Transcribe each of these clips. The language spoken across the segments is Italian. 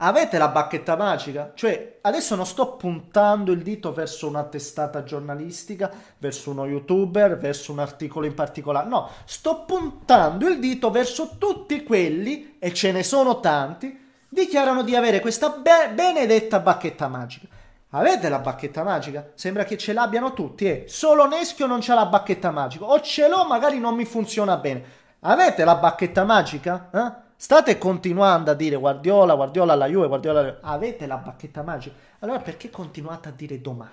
Avete la bacchetta magica? Cioè, adesso non sto puntando il dito verso una testata giornalistica, verso uno youtuber, verso un articolo in particolare. No, sto puntando il dito verso tutti quelli, e ce ne sono tanti, dichiarano di avere questa be- benedetta bacchetta magica. Avete la bacchetta magica? Sembra che ce l'abbiano tutti, eh. Solo Neschio non c'ha la bacchetta magica. O ce l'ho, magari non mi funziona bene. Avete la bacchetta magica? Eh? state continuando a dire Guardiola, Guardiola alla Juve, Guardiola alla Juve. Avete la bacchetta magica? Allora perché continuate a dire domani?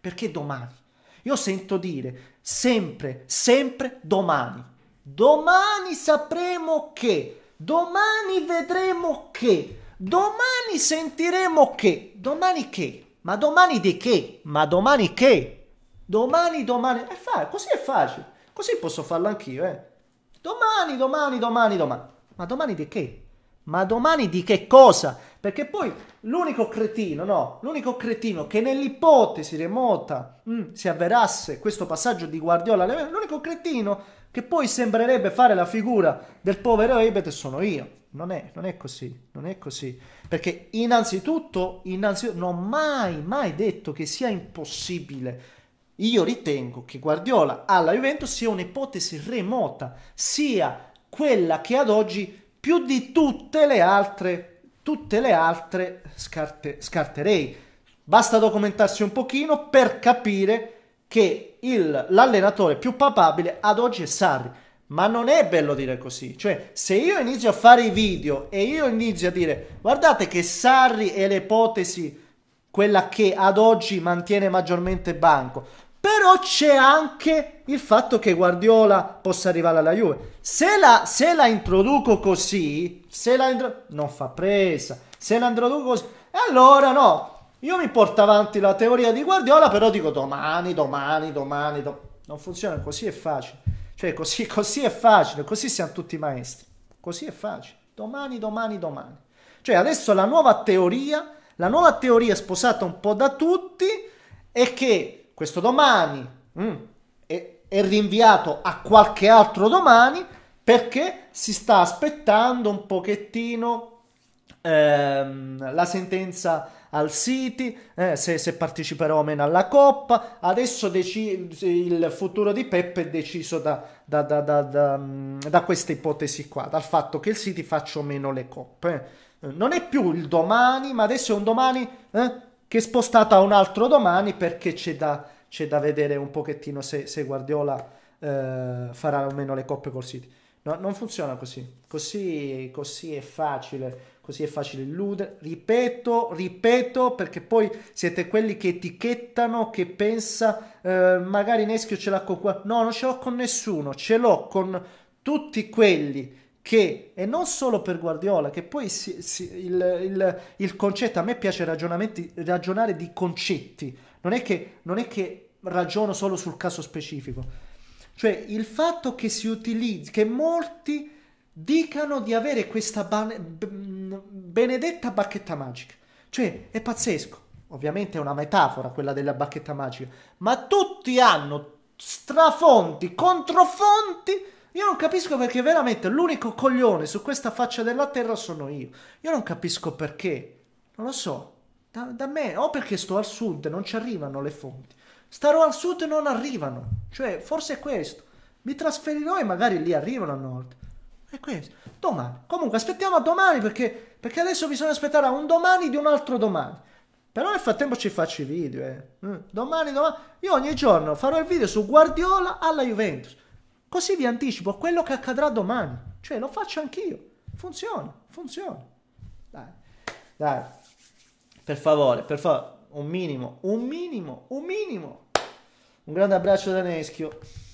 Perché domani? Io sento dire sempre, sempre domani. Domani sapremo che, domani vedremo che, domani sentiremo che, domani che, ma domani di che, ma domani che, domani, domani, è fa- così è facile, così posso farlo anch'io, eh. Domani, domani, domani, domani. Ma domani di che? Ma domani di che cosa? Perché poi l'unico cretino, no, l'unico cretino che nell'ipotesi remota mh, mm, si avverasse questo passaggio di Guardiola, l'unico cretino che poi sembrerebbe fare la figura del povero Ebet sono io. Non è, non è, così, non è così. Perché innanzitutto, innanzitutto, non ho mai, mai detto che sia impossibile. Io ritengo che Guardiola alla Juventus sia un'ipotesi remota, sia quella che ad oggi più di tutte le altre, tutte le altre scarte, scarterei. Basta documentarsi un pochino per capire che l'allenatore più papabile ad oggi è Sarri. Ma non è bello dire così, cioè se io inizio a fare i video e io inizio a dire guardate che Sarri è l'ipotesi quella che ad oggi mantiene maggiormente banco, però c'è anche il fatto che Guardiola possa arrivare alla Juve. Se la, se la introduco così, se la intro... non fa presa, se la introduco così, allora no. Io mi porto avanti la teoria di Guardiola, però dico domani, domani, domani. Do... Non funziona così, è facile. Cioè, così, così è facile, così siamo tutti maestri. Così è facile. Domani, domani, domani. Cioè, adesso la nuova teoria, la nuova teoria sposata un po' da tutti, è che questo domani mm, è, è rinviato a qualche altro domani perché si sta aspettando un pochettino ehm, la sentenza al City, eh, se, se, parteciperò o meno alla Coppa. Adesso deci- il futuro di Peppe è deciso da, da, da, mm, da, questa ipotesi qua, dal fatto che il City faccia o meno le Coppe. Eh. Non è più il domani, ma adesso è un domani eh, che è spostata a un altro domani perché c'è da, c'è da vedere un pochettino se, se Guardiola eh, farà o meno le coppe col City. No, non funziona così. così, così è facile così è facile illudere. Ripeto, ripeto, perché poi siete quelli che etichettano, che pensa, eh, magari Neschio ce l'ha con qua. No, non ce l'ho con nessuno, ce l'ho con tutti quelli che, e non solo per Guardiola, che poi si, si, il, il, il, concetto, a me piace ragionare di concetti, non è, che, non è che ragiono solo sul caso specifico, cioè il fatto che si utilizzi, che molti dicano di avere questa benedetta bacchetta magica, cioè è pazzesco, ovviamente è una metafora quella della bacchetta magica, ma tutti hanno strafonti, controfonti, io non capisco perché veramente l'unico coglione su questa faccia della terra sono io. Io non capisco perché. Non lo so. Da, da me, o perché sto al sud e non ci arrivano le fonti. Starò al sud e non arrivano. Cioè, forse è questo. Mi trasferirò e magari lì arrivano a nord. È questo. Domani. Comunque, aspettiamo a domani perché, perché adesso bisogna aspettare a un domani di un altro domani. Però nel frattempo ci faccio i video. Eh. Mm. Domani, domani. Io ogni giorno farò il video su Guardiola alla Juventus. Così vi anticipo quello che accadrà domani. Cioè lo faccio anch'io. Funziona, funziona. Dai, dai. Per favore, per favore, un minimo, un minimo, un minimo. Un grande abbraccio da Neschio.